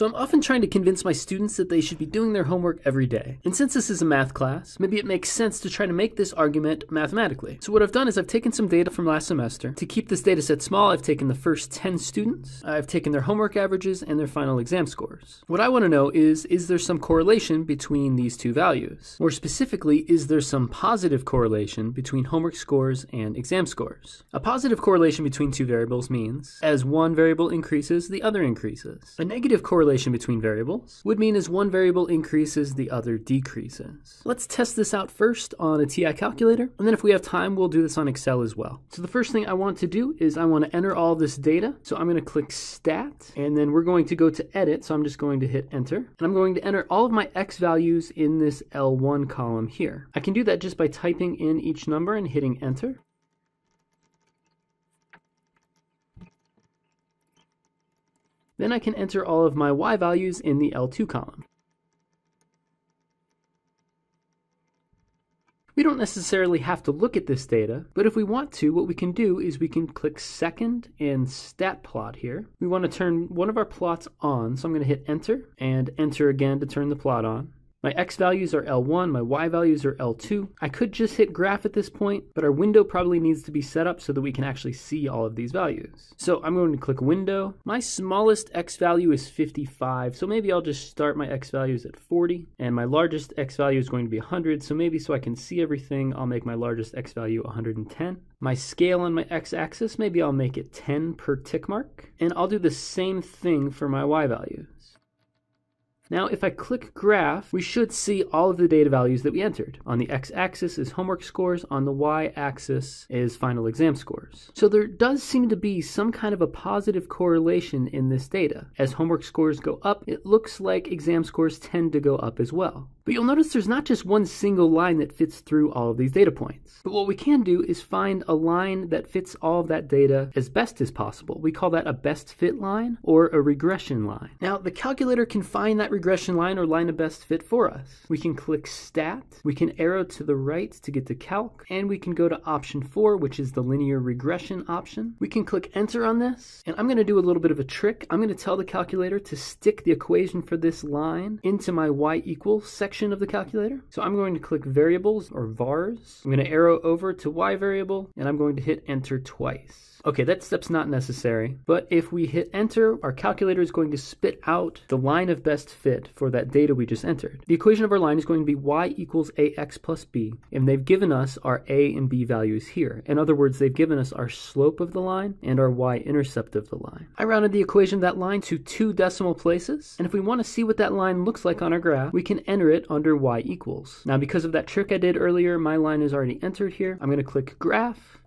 So I'm often trying to convince my students that they should be doing their homework every day. And since this is a math class, maybe it makes sense to try to make this argument mathematically. So what I've done is I've taken some data from last semester. To keep this data set small, I've taken the first 10 students, I've taken their homework averages, and their final exam scores. What I want to know is, is there some correlation between these two values? More specifically, is there some positive correlation between homework scores and exam scores? A positive correlation between two variables means, as one variable increases, the other increases. A negative correlation correlation between variables would mean as one variable increases, the other decreases. Let's test this out first on a TI calculator, and then if we have time, we'll do this on Excel as well. So the first thing I want to do is I want to enter all this data. So I'm going to click Stat, and then we're going to go to Edit, so I'm just going to hit Enter, and I'm going to enter all of my X values in this L1 column here. I can do that just by typing in each number and hitting Enter. Then I can enter all of my y values in the L2 column. We don't necessarily have to look at this data, but if we want to, what we can do is we can click second and stat plot here. We want to turn one of our plots on, so I'm going to hit enter and enter again to turn the plot on. My x values are L1, my y values are L2. I could just hit graph at this point, but our window probably needs to be set up so that we can actually see all of these values. So I'm going to click window. My smallest x value is 55, so maybe I'll just start my x values at 40, and my largest x value is going to be 100, so maybe so I can see everything, I'll make my largest x value 110. My scale on my x-axis, maybe I'll make it 10 per tick mark, and I'll do the same thing for my y value. Now, if I click graph, we should see all of the data values that we entered. On the x-axis is homework scores, on the y-axis is final exam scores. So there does seem to be some kind of a positive correlation in this data. As homework scores go up, it looks like exam scores tend to go up as well. But you'll notice there's not just one single line that fits through all of these data points. But what we can do is find a line that fits all of that data as best as possible. We call that a best fit line or a regression line. Now, the calculator can find that regression line or line of best fit for us. We can click Stat, we can arrow to the right to get to Calc, and we can go to option 4, which is the linear regression option. We can click Enter on this, and I'm going to do a little bit of a trick. I'm going to tell the calculator to stick the equation for this line into my y equals section of the calculator. So I'm going to click Variables or VARs. I'm going to arrow over to y variable, and I'm going to hit Enter twice. Okay, that step's not necessary, but if we hit Enter, our calculator is going to spit out the line of best fit fit for that data we just entered. The equation of our line is going to be y equals ax plus b, and they've given us our a and b values here. In other words, they've given us our slope of the line and our y-intercept of the line. I rounded the equation of that line to two decimal places, and if we want to see what that line looks like on our graph, we can enter it under y equals. Now because of that trick I did earlier, my line is already entered here. I'm going to click graph,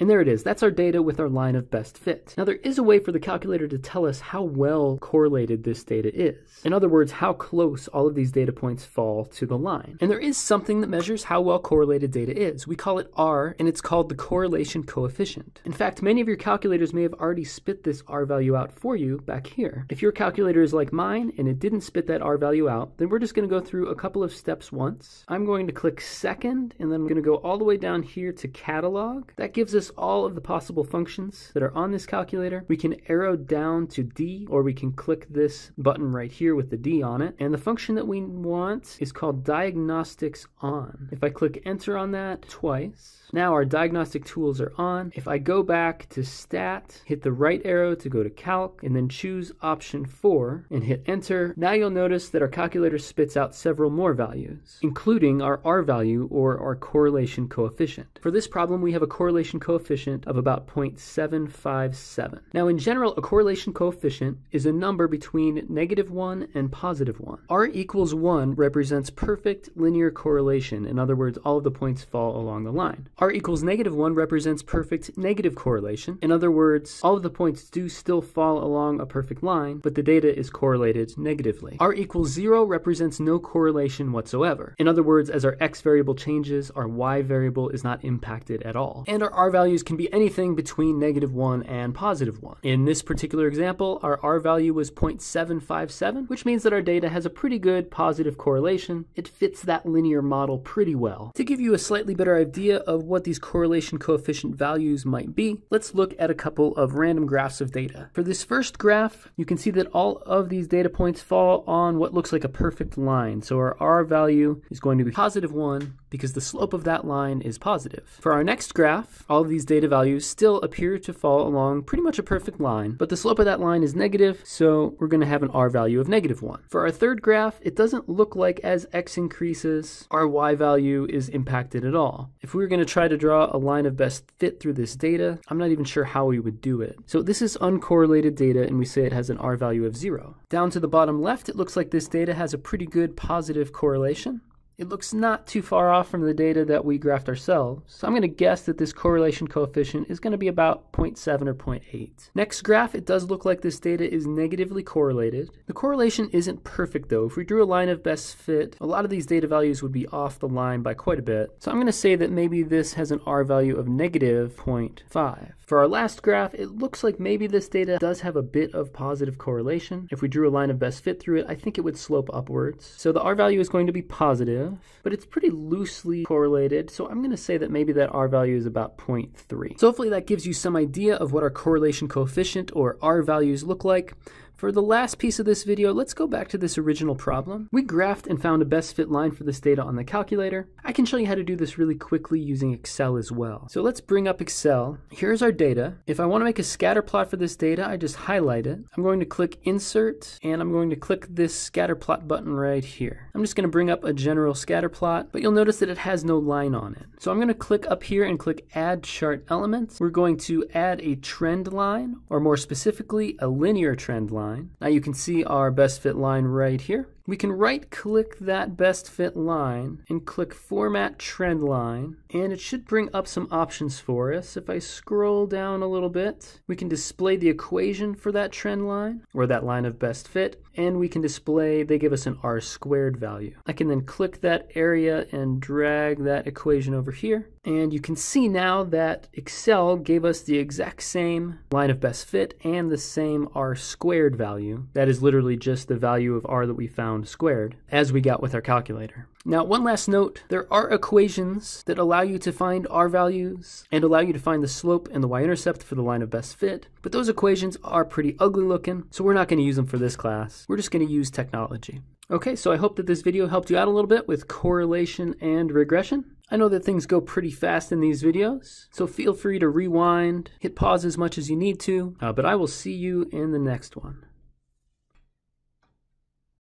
and there it is. That's our data with our line of best fit. Now there is a way for the calculator to tell us how well correlated this data is. In other words, how close all of these data points fall to the line. And there is something that measures how well correlated data is. We call it R, and it's called the correlation coefficient. In fact, many of your calculators may have already spit this R value out for you back here. If your calculator is like mine and it didn't spit that R value out, then we're just gonna go through a couple of steps once. I'm going to click second, and then I'm gonna go all the way down here to catalog. That gives us all of the possible functions that are on this calculator. We can arrow down to D or we can click this button right here with the D on it. And the function that we want is called diagnostics on. If I click enter on that twice, now our diagnostic tools are on. If I go back to stat, hit the right arrow to go to calc and then choose option four and hit enter, now you'll notice that our calculator spits out several more values, including our R value or our correlation coefficient. For this problem, we have a correlation coefficient coefficient of about 0.757. Now, in general, a correlation coefficient is a number between negative 1 and positive 1. R equals 1 represents perfect linear correlation. In other words, all of the points fall along the line. R equals negative 1 represents perfect negative correlation. In other words, all of the points do still fall along a perfect line, but the data is correlated negatively. R equals 0 represents no correlation whatsoever. In other words, as our x variable changes, our y variable is not impacted at all. And our r value values can be anything between negative 1 and positive 1. In this particular example, our R value was 0.757, which means that our data has a pretty good positive correlation. It fits that linear model pretty well. To give you a slightly better idea of what these correlation coefficient values might be, let's look at a couple of random graphs of data. For this first graph, you can see that all of these data points fall on what looks like a perfect line. So our R value is going to be positive 1 because the slope of that line is positive. For our next graph, all these data values still appear to fall along pretty much a perfect line, but the slope of that line is negative, so we're going to have an r value of negative 1. For our third graph, it doesn't look like as x increases, our y value is impacted at all. If we were going to try to draw a line of best fit through this data, I'm not even sure how we would do it. So this is uncorrelated data, and we say it has an r value of 0. Down to the bottom left, it looks like this data has a pretty good positive correlation. It looks not too far off from the data that we graphed ourselves, so I'm going to guess that this correlation coefficient is going to be about 0.7 or 0.8. Next graph, it does look like this data is negatively correlated. The correlation isn't perfect though. If we drew a line of best fit, a lot of these data values would be off the line by quite a bit. So I'm going to say that maybe this has an R value of negative 0.5. For our last graph, it looks like maybe this data does have a bit of positive correlation. If we drew a line of best fit through it, I think it would slope upwards. So the R value is going to be positive but it's pretty loosely correlated. So I'm going to say that maybe that R value is about 0.3. So hopefully that gives you some idea of what our correlation coefficient or R values look like. For the last piece of this video, let's go back to this original problem. We graphed and found a best fit line for this data on the calculator. I can show you how to do this really quickly using Excel as well. So let's bring up Excel. Here's our data. If I want to make a scatter plot for this data, I just highlight it. I'm going to click Insert, and I'm going to click this scatter plot button right here. I'm just going to bring up a general scatter plot, but you'll notice that it has no line on it. So I'm going to click up here and click Add Chart Elements. We're going to add a trend line, or more specifically, a linear trend line line. Now you can see our best fit line right here. We can right click that best fit line and click format trend line and it should bring up some options for us. If I scroll down a little bit, we can display the equation for that trend line or that line of best fit and we can display, they give us an R squared value. I can then click that area and drag that equation over here and you can see now that Excel gave us the exact same line of best fit and the same R squared value. That is literally just the value of R that we found squared, as we got with our calculator. Now, one last note, there are equations that allow you to find r values and allow you to find the slope and the y-intercept for the line of best fit, but those equations are pretty ugly looking, so we're not going to use them for this class. We're just going to use technology. Okay, so I hope that this video helped you out a little bit with correlation and regression. I know that things go pretty fast in these videos, so feel free to rewind, hit pause as much as you need to, uh, but I will see you in the next one.